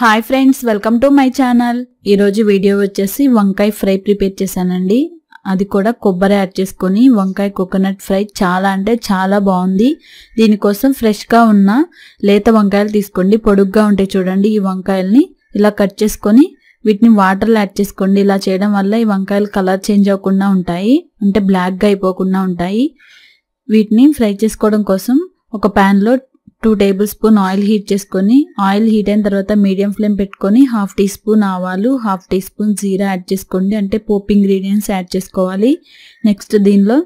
hi friends welcome to my channel ఈరోజు video వచ్చేసి వంకాయ ఫ్రై ప్రిపేర్ చేశానండి అది కూడా కొబ్బరి యాడ్ చేసుకొని వంకాయ కోకోనట్ ఫ్రై చాలా అంటే చాలా బాగుంది దీనికోసం ఫ్రెష్గా ఉన్న లేత వంకాయలు తీసుకోండి పొడుగ్గా ఉంటాయి చూడండి ఈ వంకాయల్ని ఇలా కట్ చేసుకొని వీటిని వాటర్లో యాడ్ చేసుకోండి ఇలా చేయడం వల్ల ఈ వంకాయలు కలర్ చేంజ్ అవ్వకుండా ఉంటాయి అంటే బ్లాక్గా అయిపోకుండా ఉంటాయి వీటిని ఫ్రై చేసుకోవడం కోసం ఒక ప్యాన్లో two tablespoon oil heat చేసుకొని ఆయిల్ హీట్ అయిన తర్వాత మీడియం ఫ్లేమ్ పెట్టుకొని హాఫ్ టీ స్పూన్ ఆవాలు హాఫ్ టీ స్పూన్ జీరా యాడ్ చేసుకోండి అంటే పోపు ఇంగ్రీడియంట్స్ యాడ్ చేసుకోవాలి నెక్స్ట్ దీనిలో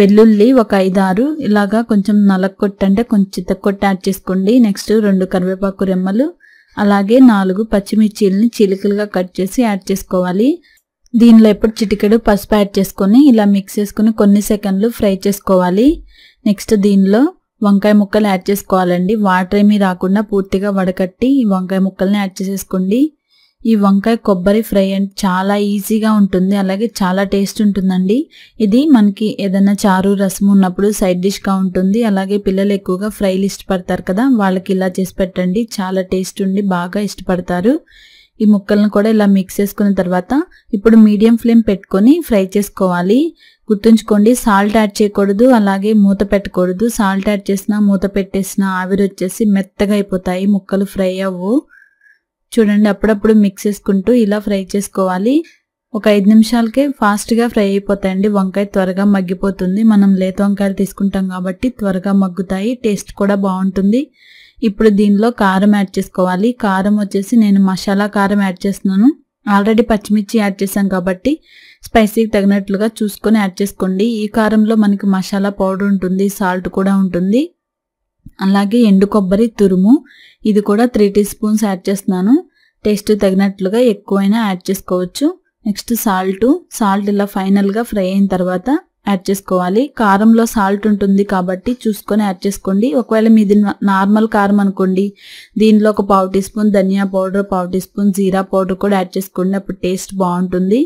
వెల్లుల్లి ఒక ఐదారు ఇలాగా కొంచెం నలకొట్టు అంటే కొంచెం కొట్టు యాడ్ చేసుకోండి నెక్స్ట్ రెండు కరివేపాకు రెమ్మలు అలాగే నాలుగు పచ్చిమిర్చీలని చిలికలుగా కట్ చేసి యాడ్ చేసుకోవాలి దీనిలో ఎప్పుడు చిటికెడు పసుపు యాడ్ చేసుకొని ఇలా మిక్స్ చేసుకుని కొన్ని సెకండ్లు ఫ్రై చేసుకోవాలి నెక్స్ట్ దీనిలో వంకాయ ముక్కలు యాడ్ చేసుకోవాలండి వాటర్ ఏమీ రాకుండా పూర్తిగా వడకట్టి వంకాయ ముక్కల్ని యాడ్ చేసేసుకోండి ఈ వంకాయ కొబ్బరి ఫ్రై అండ్ చాలా ఈజీగా ఉంటుంది అలాగే చాలా టేస్ట్ ఉంటుందండి ఇది మనకి ఏదైనా చారు రసం ఉన్నప్పుడు సైడ్ డిష్గా ఉంటుంది అలాగే పిల్లలు ఎక్కువగా ఫ్రైలు ఇష్టపడతారు కదా వాళ్ళకి ఇలా చేసి పెట్టండి చాలా టేస్ట్ ఉండి బాగా ఇష్టపడతారు ఈ ముక్కలను కూడా ఇలా మిక్స్ చేసుకున్న తర్వాత ఇప్పుడు మీడియం ఫ్లేమ్ పెట్టుకొని ఫ్రై చేసుకోవాలి గుర్తుంచుకోండి సాల్ట్ యాడ్ చేయకూడదు అలాగే మూత పెట్టకూడదు సాల్ట్ యాడ్ చేసినా మూత పెట్టేసినా ఆవిరి వచ్చేసి మెత్తగా అయిపోతాయి ముక్కలు ఫ్రై అవ్వు చూడండి అప్పుడప్పుడు మిక్స్ చేసుకుంటూ ఇలా ఫ్రై చేసుకోవాలి ఒక ఐదు నిమిషాలకే ఫాస్ట్గా ఫ్రై అయిపోతాయండి వంకాయ త్వరగా మగ్గిపోతుంది మనం లేత వంకాయలు తీసుకుంటాం కాబట్టి త్వరగా మగ్గుతాయి టేస్ట్ కూడా బాగుంటుంది ఇప్పుడు దీనిలో కారం యాడ్ చేసుకోవాలి కారం వచ్చేసి నేను మసాలా కారం యాడ్ చేస్తున్నాను ఆల్రెడీ పచ్చిమిర్చి యాడ్ చేసాం కాబట్టి స్పైసీకి తగినట్లుగా చూసుకొని యాడ్ చేసుకోండి ఈ కారంలో మనకి మసాలా పౌడర్ ఉంటుంది సాల్ట్ కూడా ఉంటుంది అలాగే ఎండు కొబ్బరి తురుము ఇది కూడా త్రీ టీ స్పూన్స్ యాడ్ చేస్తున్నాను టేస్ట్ తగినట్లుగా ఎక్కువైనా యాడ్ చేసుకోవచ్చు నెక్స్ట్ సాల్ట్ సాల్ట్ ఇలా ఫైనల్గా ఫ్రై అయిన తర్వాత యాడ్ చేసుకోవాలి కారంలో సాల్ట్ ఉంటుంది కాబట్టి చూసుకొని యాడ్ చేసుకోండి ఒకవేళ మీది నార్మల్ కారం అనుకోండి దీనిలో ఒక పావు టీ స్పూన్ ధనియా పౌడర్ పావు టీ స్పూన్ జీరా పౌడర్ కూడా యాడ్ చేసుకోండి అప్పుడు టేస్ట్ బాగుంటుంది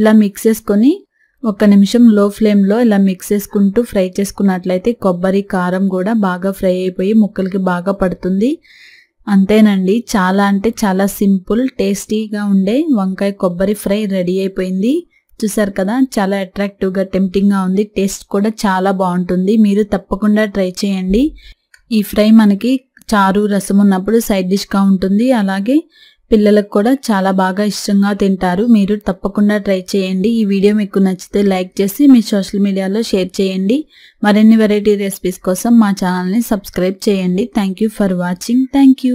ఇలా మిక్స్ చేసుకొని ఒక నిమిషం లో ఫ్లేమ్లో ఇలా మిక్స్ చేసుకుంటూ ఫ్రై చేసుకున్నట్లయితే కొబ్బరి కారం కూడా బాగా ఫ్రై అయిపోయి ముక్కలకి బాగా పడుతుంది అంతేనండి చాలా అంటే చాలా సింపుల్ టేస్టీగా ఉండే వంకాయ కొబ్బరి ఫ్రై రెడీ అయిపోయింది చూసారు కదా చాలా అట్రాక్టివ్గా టెంప్టింగ్గా ఉంది టేస్ట్ కూడా చాలా బాగుంటుంది మీరు తప్పకుండా ట్రై చేయండి ఈ ఫ్రై మనకి చారు రసం ఉన్నప్పుడు సైడ్ డిష్గా ఉంటుంది అలాగే పిల్లలకు కూడా చాలా బాగా ఇష్టంగా తింటారు మీరు తప్పకుండా ట్రై చేయండి ఈ వీడియో మీకు నచ్చితే లైక్ చేసి మీ సోషల్ మీడియాలో షేర్ చేయండి మరిన్ని వెరైటీ రెసిపీస్ కోసం మా ఛానల్ని సబ్స్క్రైబ్ చేయండి థ్యాంక్ ఫర్ వాచింగ్ థ్యాంక్